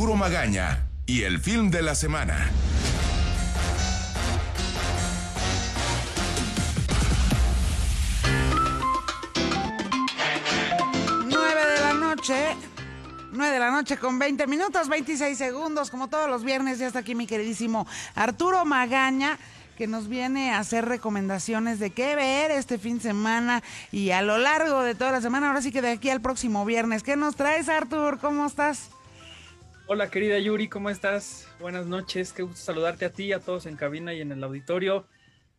Arturo Magaña y el film de la semana. de la noche. 9 de la noche con 20 minutos, 26 segundos, como todos los viernes. Ya está aquí mi queridísimo Arturo Magaña, que nos viene a hacer recomendaciones de qué ver este fin de semana y a lo largo de toda la semana. Ahora sí que de aquí al próximo viernes. ¿Qué nos traes, Artur? ¿Cómo estás? Hola querida Yuri, ¿cómo estás? Buenas noches, qué gusto saludarte a ti, a todos en cabina y en el auditorio.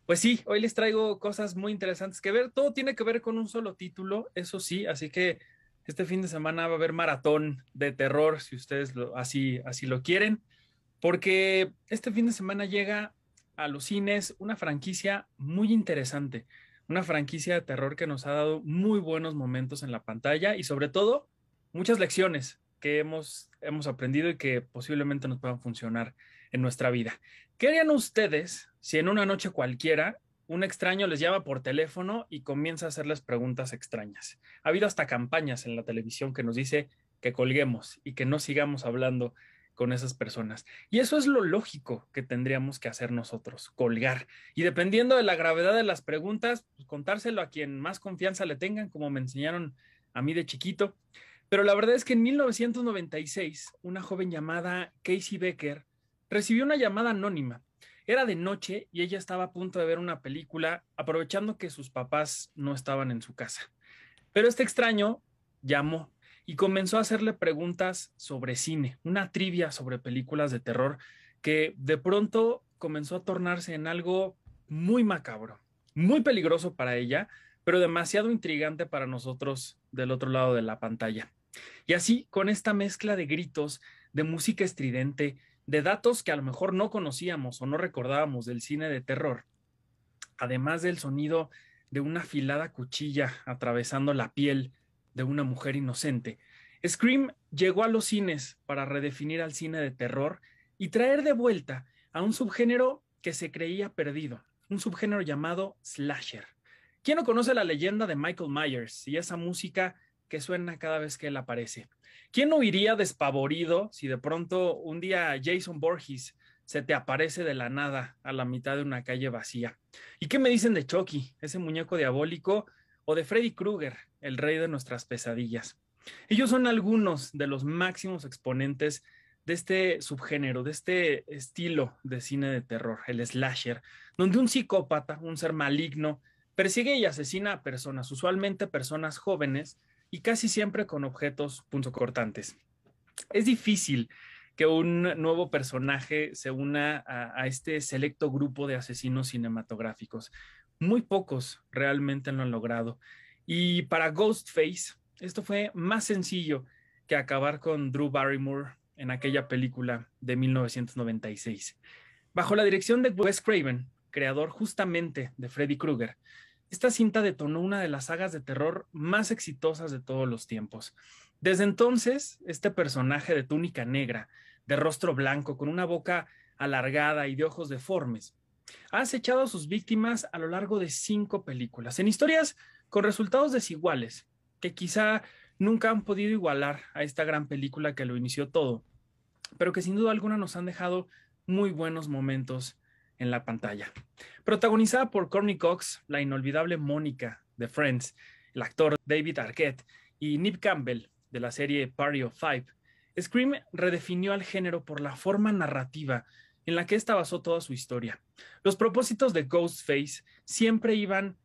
Pues sí, hoy les traigo cosas muy interesantes que ver. Todo tiene que ver con un solo título, eso sí, así que este fin de semana va a haber maratón de terror, si ustedes así, así lo quieren, porque este fin de semana llega a los cines una franquicia muy interesante, una franquicia de terror que nos ha dado muy buenos momentos en la pantalla y sobre todo muchas lecciones que hemos, hemos aprendido y que posiblemente nos puedan funcionar en nuestra vida. ¿Qué harían ustedes si en una noche cualquiera un extraño les llama por teléfono y comienza a hacerles preguntas extrañas? Ha habido hasta campañas en la televisión que nos dice que colguemos y que no sigamos hablando con esas personas. Y eso es lo lógico que tendríamos que hacer nosotros, colgar. Y dependiendo de la gravedad de las preguntas, pues, contárselo a quien más confianza le tengan, como me enseñaron a mí de chiquito. Pero la verdad es que en 1996, una joven llamada Casey Becker recibió una llamada anónima. Era de noche y ella estaba a punto de ver una película, aprovechando que sus papás no estaban en su casa. Pero este extraño llamó y comenzó a hacerle preguntas sobre cine, una trivia sobre películas de terror que de pronto comenzó a tornarse en algo muy macabro, muy peligroso para ella, pero demasiado intrigante para nosotros del otro lado de la pantalla. Y así, con esta mezcla de gritos, de música estridente, de datos que a lo mejor no conocíamos o no recordábamos del cine de terror, además del sonido de una afilada cuchilla atravesando la piel de una mujer inocente, Scream llegó a los cines para redefinir al cine de terror y traer de vuelta a un subgénero que se creía perdido, un subgénero llamado slasher. ¿Quién no conoce la leyenda de Michael Myers y esa música que suena cada vez que él aparece. ¿Quién no despavorido si de pronto un día Jason Borges se te aparece de la nada a la mitad de una calle vacía? ¿Y qué me dicen de Chucky, ese muñeco diabólico, o de Freddy Krueger, el rey de nuestras pesadillas? Ellos son algunos de los máximos exponentes de este subgénero, de este estilo de cine de terror, el slasher, donde un psicópata, un ser maligno, persigue y asesina a personas, usualmente personas jóvenes, y casi siempre con objetos punzocortantes. Es difícil que un nuevo personaje se una a, este selecto grupo de asesinos cinematográficos. Muy pocos realmente lo han logrado. Y para Ghostface, esto fue más sencillo que acabar con Drew Barrymore en aquella película de 1996. Bajo la dirección de Wes Craven, creador justamente de Freddy Krueger, esta cinta detonó una de las sagas de terror más exitosas de todos los tiempos. Desde entonces, este personaje de túnica negra, de rostro blanco, con una boca alargada y de ojos deformes, ha acechado a sus víctimas a lo largo de cinco películas, en historias con resultados desiguales, que quizá nunca han podido igualar a esta gran película que lo inició todo, pero que sin duda alguna nos han dejado muy buenos momentos en la pantalla. Protagonizada por Courtney Cox, la inolvidable Mónica de Friends, el actor David Arquette y Nip Campbell de la serie Party of Five, Scream redefinió al género por la forma narrativa en la que esta basó toda su historia. Los propósitos de Ghostface siempre iban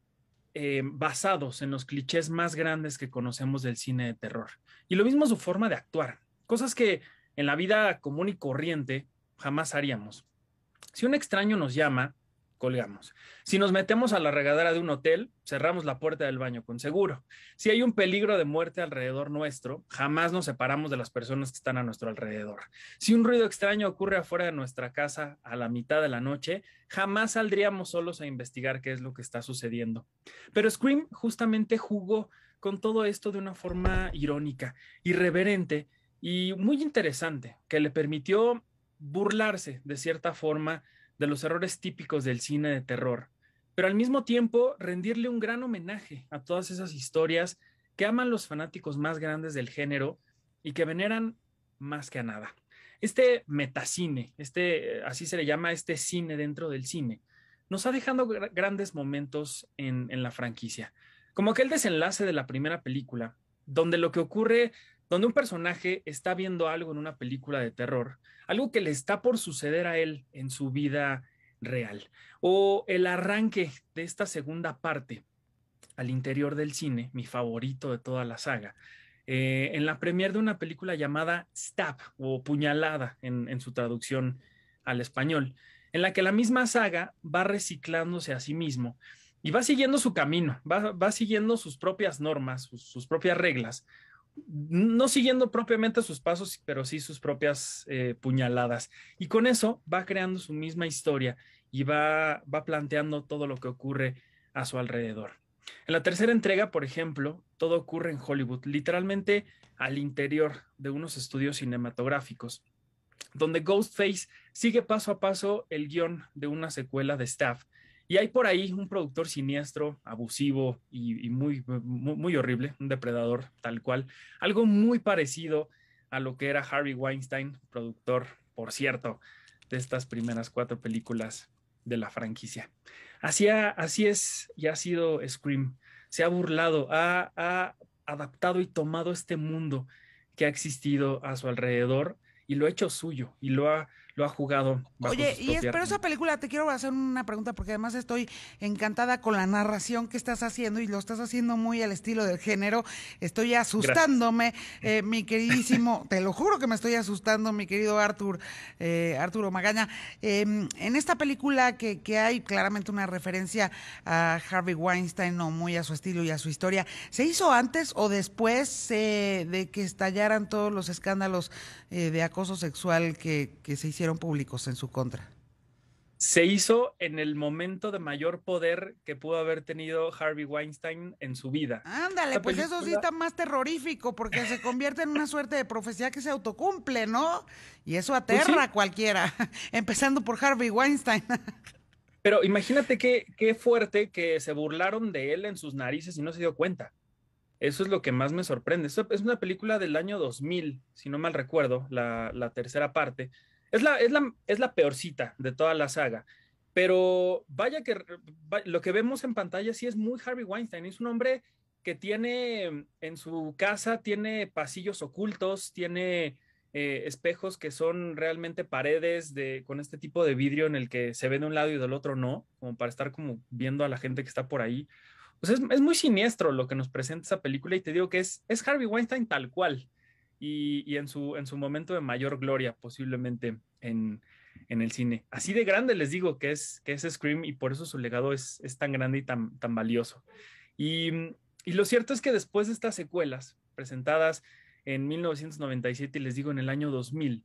eh, basados en los clichés más grandes que conocemos del cine de terror. Y lo mismo su forma de actuar, cosas que en la vida común y corriente jamás haríamos. Si un extraño nos llama, colgamos. Si nos metemos a la regadera de un hotel, cerramos la puerta del baño con seguro. Si hay un peligro de muerte alrededor nuestro, jamás nos separamos de las personas que están a nuestro alrededor. Si un ruido extraño ocurre afuera de nuestra casa a la mitad de la noche, jamás saldríamos solos a investigar qué es lo que está sucediendo. Pero Scream justamente jugó con todo esto de una forma irónica, irreverente y muy interesante, que le permitió burlarse de cierta forma de los errores típicos del cine de terror, pero al mismo tiempo rendirle un gran homenaje a todas esas historias que aman los fanáticos más grandes del género y que veneran más que a nada. Este metacine, este, así se le llama este cine dentro del cine, nos ha dejado grandes momentos en la franquicia, como aquel desenlace de la primera película, donde lo que ocurre donde un personaje está viendo algo en una película de terror, algo que le está por suceder a él en su vida real, o el arranque de esta segunda parte al interior del cine, mi favorito de toda la saga, eh, en la premier de una película llamada Stab o Puñalada en, su traducción al español, en la que la misma saga va reciclándose a sí mismo y va siguiendo su camino, va, siguiendo sus propias normas, sus propias reglas, no siguiendo propiamente sus pasos, pero sí sus propias eh, puñaladas. Y con eso va creando su misma historia y va, va planteando todo lo que ocurre a su alrededor. En la tercera entrega, por ejemplo, todo ocurre en Hollywood, literalmente al interior de unos estudios cinematográficos, donde Ghostface sigue paso a paso el guión de una secuela de Staff, y hay por ahí un productor siniestro, abusivo y, muy, muy, horrible, un depredador tal cual. Algo muy parecido a lo que era Harry Weinstein, productor, por cierto, de estas primeras cuatro películas de la franquicia. Así, así es y ha sido Scream. Se ha burlado, ha, ha adaptado y tomado este mundo que ha existido a su alrededor y lo ha hecho suyo y lo ha lo ha jugado. Oye, y pero esa película, te quiero hacer una pregunta porque además estoy encantada con la narración que estás haciendo y lo estás haciendo muy al estilo del género. Estoy asustándome, eh, mi queridísimo, te lo juro que me estoy asustando, mi querido Arthur, eh, Arturo Magaña. Em, en esta película que, hay claramente una referencia a Harvey Weinstein o muy a su estilo y a su historia, ¿se hizo antes o después eh, de que estallaran todos los escándalos de acoso sexual que se hicieron? públicos en su contra? Se hizo en el momento de mayor poder que pudo haber tenido Harvey Weinstein en su vida. Ándale, pues eso sí está más terrorífico porque se convierte en una suerte de profecía que se autocumple, ¿no? Y eso pues aterra a cualquiera, empezando por Harvey Weinstein. Pero imagínate qué, qué fuerte que se burlaron de él en sus narices y no se dio cuenta. Eso es lo que más me sorprende. es una película del año 2000, si no mal recuerdo, la, la tercera parte. Es la, es la, es la peorcita de toda la saga. Pero vaya que lo que vemos en pantalla sí es muy Harvey Weinstein. Es un hombre que tiene en su casa, tiene pasillos ocultos, tiene eh, espejos que son realmente paredes de, con este tipo de vidrio en el que se ve de un lado y del otro no, como para estar como viendo a la gente que está por ahí. es, muy siniestro lo que nos presenta esa película y te digo que es, es Harvey Weinstein tal cual y, en, su, en su momento de mayor gloria posiblemente en, el cine. Así de grande les digo que es, que es Scream y por eso su legado es, tan grande y tan, tan valioso. Y, mm, y, lo cierto es que después de estas secuelas presentadas en 1997 y les digo en el año 2000,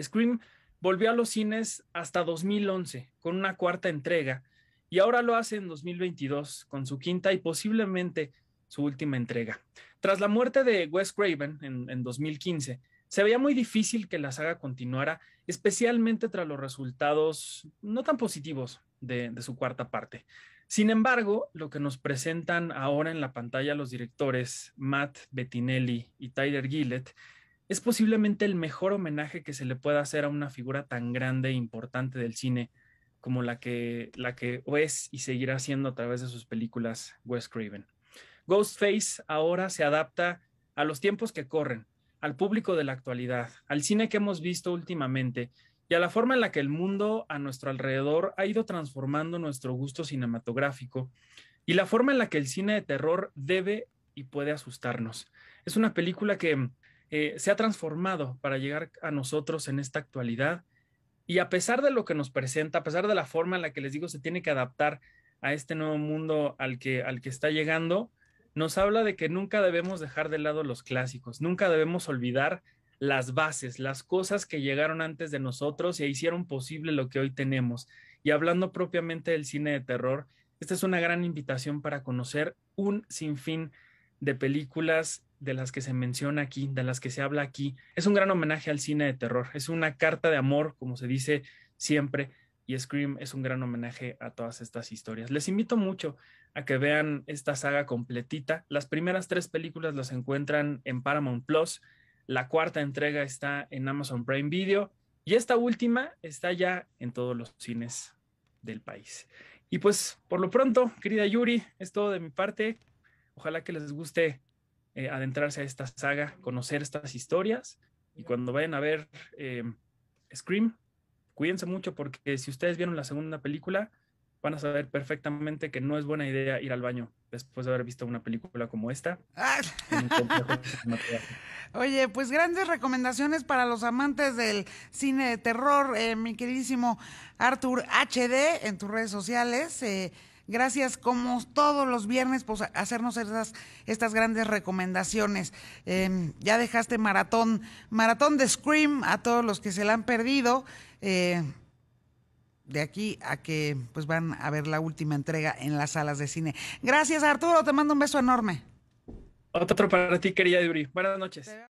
Scream volvió a los cines hasta 2011 con una cuarta entrega y ahora lo hace en 2022 con su quinta y posiblemente su última entrega. Tras la muerte de Wes Craven en, 2015, se veía muy difícil que la saga continuara, especialmente tras los resultados no tan positivos de, su cuarta parte. Sin embargo, lo que nos presentan ahora en la pantalla los directores Matt Bettinelli y Tyler Gillett es posiblemente el mejor homenaje que se le pueda hacer a una figura tan grande e importante del cine como la que, la que es y seguirá siendo a través de sus películas Wes Craven. Ghostface ahora se adapta a los tiempos que corren, al público de la actualidad, al cine que hemos visto últimamente y a la forma en la que el mundo a nuestro alrededor ha ido transformando nuestro gusto cinematográfico y la forma en la que el cine de terror debe y puede asustarnos. Es una película que eh, se ha transformado para llegar a nosotros en esta actualidad y a pesar de lo que nos presenta, a pesar de la forma en la que les digo se tiene que adaptar a este nuevo mundo al que, al que está llegando, nos habla de que nunca debemos dejar de lado los clásicos, nunca debemos olvidar las bases, las cosas que llegaron antes de nosotros e hicieron posible lo que hoy tenemos. Y hablando propiamente del cine de terror, esta es una gran invitación para conocer un sinfín de películas de las que se menciona aquí, de las que se habla aquí. Es un gran homenaje al cine de terror, es una carta de amor, como se dice siempre, y Scream es un gran homenaje a todas estas historias. Les invito mucho a que vean esta saga completita. Las primeras tres películas las encuentran en Paramount Plus, la cuarta entrega está en Amazon Prime Video y esta última está ya en todos los cines del país. Y pues por lo pronto, querida Yuri, es todo de mi parte. Ojalá que les guste eh, adentrarse a esta saga, conocer estas historias y cuando vayan a ver eh, Scream, cuídense mucho porque si ustedes vieron la segunda película, van a saber perfectamente que no es buena idea ir al baño después de haber visto una película como esta. Ah. Oye, pues grandes recomendaciones para los amantes del cine de terror, eh, mi queridísimo Arthur HD en tus redes sociales. Eh, Gracias, como todos los viernes, por pues, hacernos esas, estas grandes recomendaciones. Em, ya dejaste maratón, maratón de Scream a todos los que se la han perdido. Eh, de aquí a que pues van a ver la última entrega en las salas de cine. Gracias, Arturo, te mando un beso enorme. Otro para ti, querida Yuri. Buenas noches.